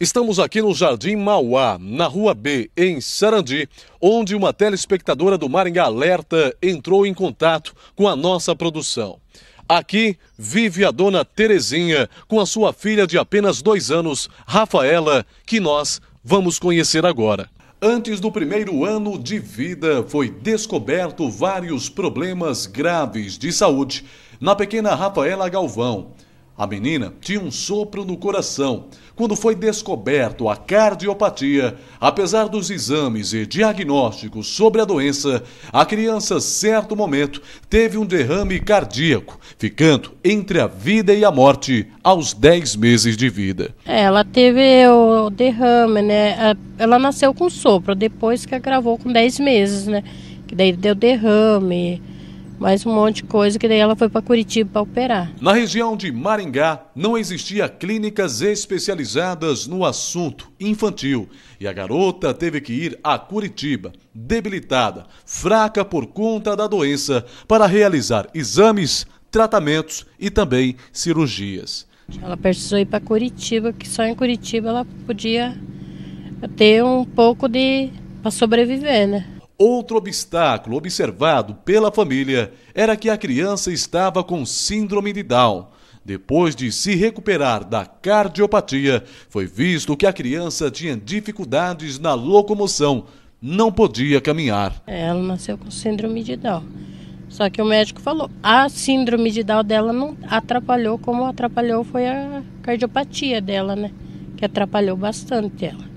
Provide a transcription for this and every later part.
Estamos aqui no Jardim Mauá, na Rua B, em Sarandi, onde uma telespectadora do Maringá Alerta entrou em contato com a nossa produção. Aqui vive a dona Terezinha com a sua filha de apenas dois anos, Rafaela, que nós vamos conhecer agora. Antes do primeiro ano de vida, foi descoberto vários problemas graves de saúde na pequena Rafaela Galvão. A menina tinha um sopro no coração quando foi descoberto a cardiopatia. Apesar dos exames e diagnósticos sobre a doença, a criança, certo momento, teve um derrame cardíaco, ficando entre a vida e a morte aos 10 meses de vida. É, ela teve o derrame, né? Ela nasceu com sopro, depois que agravou com 10 meses, né? Que daí deu derrame mais um monte de coisa que daí ela foi para Curitiba para operar. Na região de Maringá não existia clínicas especializadas no assunto infantil e a garota teve que ir a Curitiba, debilitada, fraca por conta da doença, para realizar exames, tratamentos e também cirurgias. Ela precisou ir para Curitiba, que só em Curitiba ela podia ter um pouco de para sobreviver, né? Outro obstáculo observado pela família era que a criança estava com síndrome de Down. Depois de se recuperar da cardiopatia, foi visto que a criança tinha dificuldades na locomoção, não podia caminhar. Ela nasceu com síndrome de Down. Só que o médico falou, a síndrome de Down dela não atrapalhou como atrapalhou foi a cardiopatia dela, né? Que atrapalhou bastante ela.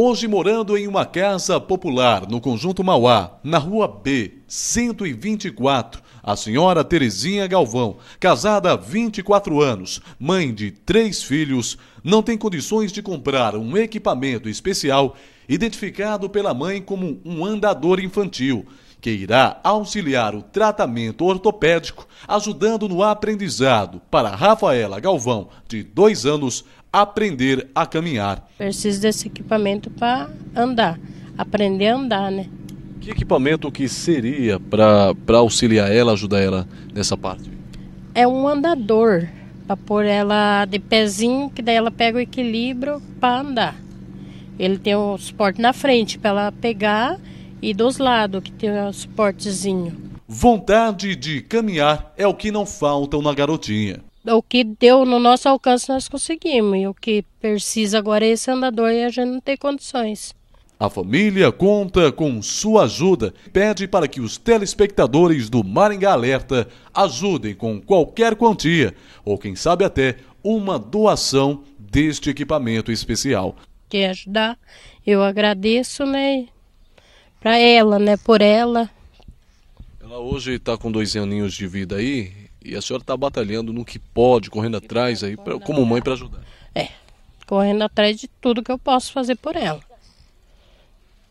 Hoje morando em uma casa popular no Conjunto Mauá, na Rua B, 124, a senhora Terezinha Galvão, casada há 24 anos, mãe de três filhos, não tem condições de comprar um equipamento especial identificado pela mãe como um andador infantil que irá auxiliar o tratamento ortopédico, ajudando no aprendizado para Rafaela Galvão, de dois anos, aprender a caminhar. Preciso desse equipamento para andar, aprender a andar, né? Que equipamento que seria para auxiliar ela, ajudar ela nessa parte? É um andador, para pôr ela de pezinho, que daí ela pega o equilíbrio para andar. Ele tem o suporte na frente para ela pegar e dos lados que tem o suportezinho. Vontade de caminhar é o que não falta na garotinha. O que deu no nosso alcance nós conseguimos e o que precisa agora é esse andador e a gente não tem condições. A família conta com sua ajuda. Pede para que os telespectadores do Maringá Alerta ajudem com qualquer quantia, ou quem sabe até uma doação deste equipamento especial. Quer ajudar? Eu agradeço, né? para ela, né? Por ela. Ela hoje está com dois aninhos de vida aí e a senhora está batalhando no que pode, correndo atrás aí, pra, como mãe para ajudar. É, correndo atrás de tudo que eu posso fazer por ela.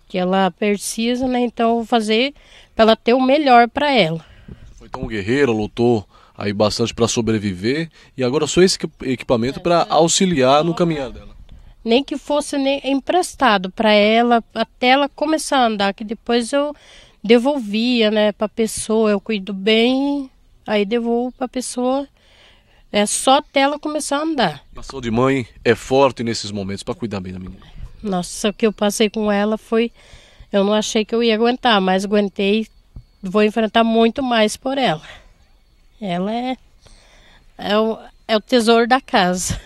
Que ela precisa, né? Então eu vou fazer para ela ter o melhor para ela. Foi tão guerreira, lutou aí bastante para sobreviver e agora só esse equipamento para auxiliar no caminhar dela nem que fosse nem emprestado para ela até ela começar a andar, que depois eu devolvia, né, para pessoa, eu cuido bem, aí devolvo para pessoa. É só até ela começar a andar. Passou de mãe é forte nesses momentos para cuidar bem da menina. Nossa, o que eu passei com ela foi eu não achei que eu ia aguentar, mas aguentei. Vou enfrentar muito mais por ela. Ela é é o, é o tesouro da casa.